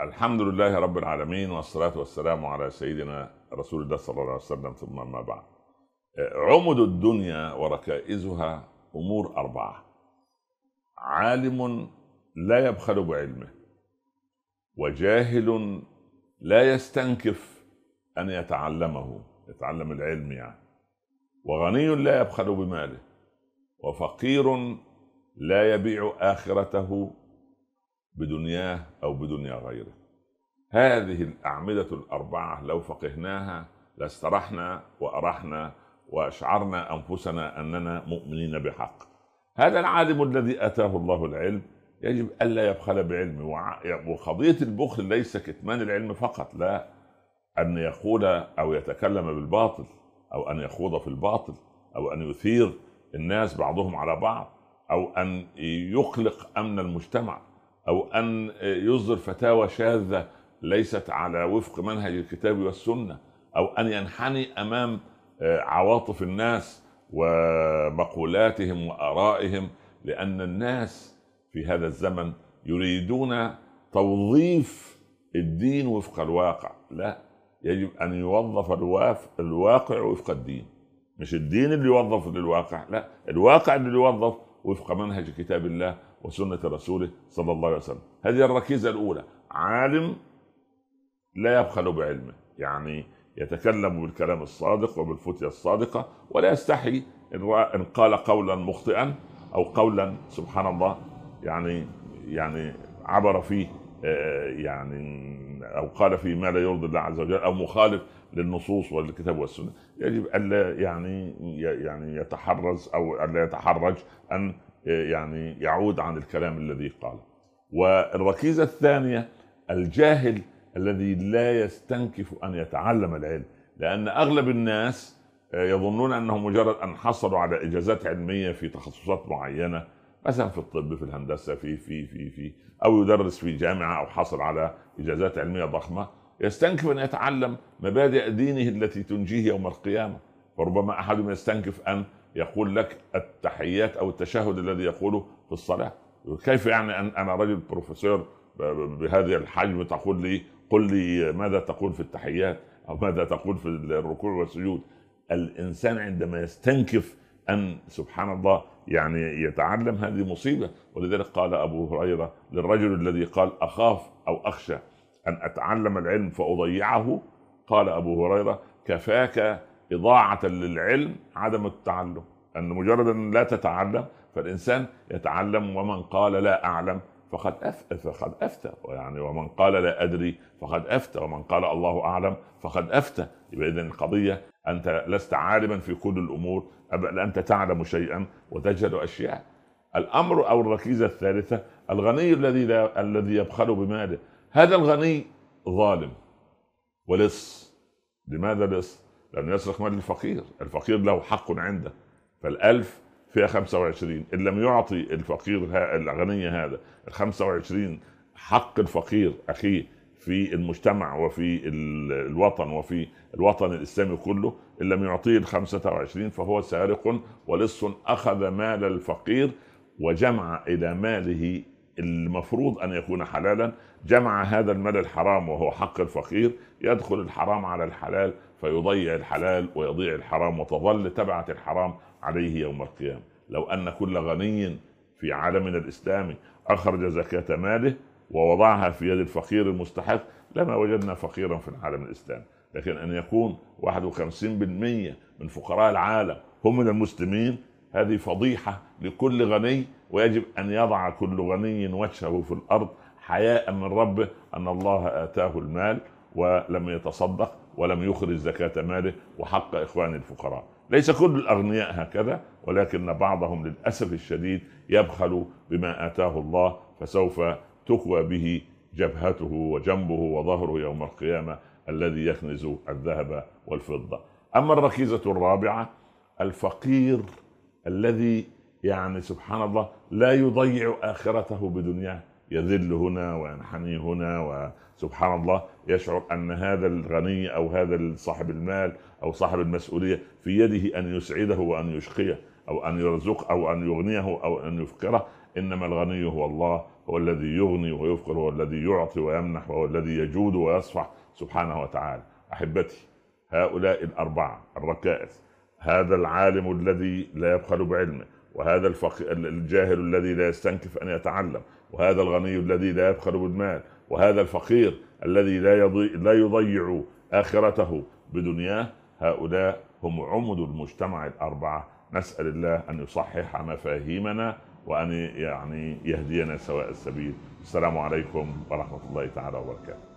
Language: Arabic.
الحمد لله رب العالمين والصلاة والسلام على سيدنا رسول الله صلى الله عليه وسلم ثم ما بعد عمد الدنيا وركائزها أمور أربعة عالم لا يبخل بعلمه وجاهل لا يستنكف أن يتعلمه يتعلم العلم يعني وغني لا يبخل بماله وفقير لا يبيع آخرته بدنياه او بدنيا غيره هذه الاعمده الاربعه لو فقهناها لاسترحنا وارحنا واشعرنا انفسنا اننا مؤمنين بحق هذا العالم الذي اتاه الله العلم يجب الا يبخل بعلمه وقضيه البخل ليس كتمان العلم فقط لا ان يقول او يتكلم بالباطل او ان يخوض في الباطل او ان يثير الناس بعضهم على بعض او ان يقلق امن المجتمع او ان يصدر فتاوى شاذه ليست على وفق منهج الكتاب والسنه او ان ينحني امام آه، عواطف الناس ومقولاتهم وارائهم لان الناس في هذا الزمن يريدون توظيف الدين وفق الواقع لا يجب ان يوظف الواقع وفق الدين مش الدين اللي يوظف للواقع لا الواقع اللي يوظف وفق منهج كتاب الله وسنة رسوله صلى الله عليه وسلم هذه الركيزة الأولى عالم لا يبخل بعلمه يعني يتكلم بالكلام الصادق وبالفتية الصادقة ولا يستحي إن قال قولا مخطئا أو قولا سبحان الله يعني يعني عبر فيه آه، يعني أو قال فيه ما لا يرضي الله عز وجل أو مخالف للنصوص والكتاب والسنه يجب الا يعني يعني يتحرز او الا يتحرج ان يعني يعود عن الكلام الذي قاله والركيزه الثانيه الجاهل الذي لا يستنكف ان يتعلم العلم لان اغلب الناس آه، يظنون انهم مجرد ان حصلوا على اجازات علميه في تخصصات معينه مثلا في الطب في الهندسه في في في في او يدرس في جامعه او حصل على اجازات علميه ضخمه يستنكف ان يتعلم مبادئ دينه التي تنجيه يوم القيامه فربما احدهم يستنكف ان يقول لك التحيات او التشهد الذي يقوله في الصلاه كيف يعني ان انا رجل بروفيسور بهذا الحجم تقول لي قل لي ماذا تقول في التحيات او ماذا تقول في الركوع والسجود الانسان عندما يستنكف ان سبحان الله يعني يتعلم هذه مصيبه ولذلك قال ابو هريره للرجل الذي قال اخاف او اخشى ان اتعلم العلم فاضيعه قال ابو هريره كفاك اضاعه للعلم عدم التعلم ان مجرد ان لا تتعلم فالانسان يتعلم ومن قال لا اعلم فقد فقد افتى يعني ومن قال لا ادري فقد افتى ومن قال الله اعلم فقد افتى يبقى اذا القضيه انت لست عالما في كل الامور بل انت تعلم شيئا وتجهل اشياء الامر او الركيزه الثالثه الغني الذي لا الذي يبخل بماله هذا الغني ظالم ولص لماذا لص؟ لأنه يسرق مال الفقير الفقير له حق عنده فالألف فيها 25 إن لم يعطي الفقير الغني هذا ال 25 حق الفقير أخيه في المجتمع وفي الوطن وفي الوطن الإسلامي كله إن لم يعطيه ال 25 فهو سارق ولص أخذ مال الفقير وجمع إلى ماله المفروض ان يكون حلالا جمع هذا المال الحرام وهو حق الفقير يدخل الحرام على الحلال فيضيع الحلال ويضيع الحرام وتظل تبعة الحرام عليه يوم القيامة لو ان كل غني في عالمنا الاسلامي اخرج زكاة ماله ووضعها في يد الفقير المستحق لما وجدنا فقيرا في العالم الاسلامي لكن ان يكون 51% من فقراء العالم هم من المسلمين هذه فضيحة لكل غني ويجب أن يضع كل غني وجهه في الأرض حياء من ربه أن الله آتاه المال ولم يتصدق ولم يخرج زكاة ماله وحق إخوان الفقراء ليس كل الأغنياء هكذا ولكن بعضهم للأسف الشديد يبخل بما آتاه الله فسوف تكوى به جبهته وجنبه وظهره يوم القيامة الذي يكنز الذهب والفضة أما الركيزة الرابعة الفقير الذي يعني سبحان الله لا يضيع اخرته بدنياه يذل هنا وينحني هنا وسبحان الله يشعر ان هذا الغني او هذا صاحب المال او صاحب المسؤوليه في يده ان يسعده وان يشقيه او ان يرزق او ان يغنيه او ان يفقره انما الغني هو الله هو الذي يغني ويفقر هو الذي يعطي ويمنح وهو الذي يجود ويصفح سبحانه وتعالى احبتي هؤلاء الاربعه الركائز هذا العالم الذي لا يبخل بعلمه وهذا الفقير الجاهل الذي لا يستنكف ان يتعلم وهذا الغني الذي لا يبخل بالمال وهذا الفقير الذي لا يضيع لا يضيع اخرته بدنياه هؤلاء هم عمد المجتمع الاربعه نسال الله ان يصحح مفاهيمنا وان يعني يهدينا سواء السبيل السلام عليكم ورحمه الله تعالى وبركاته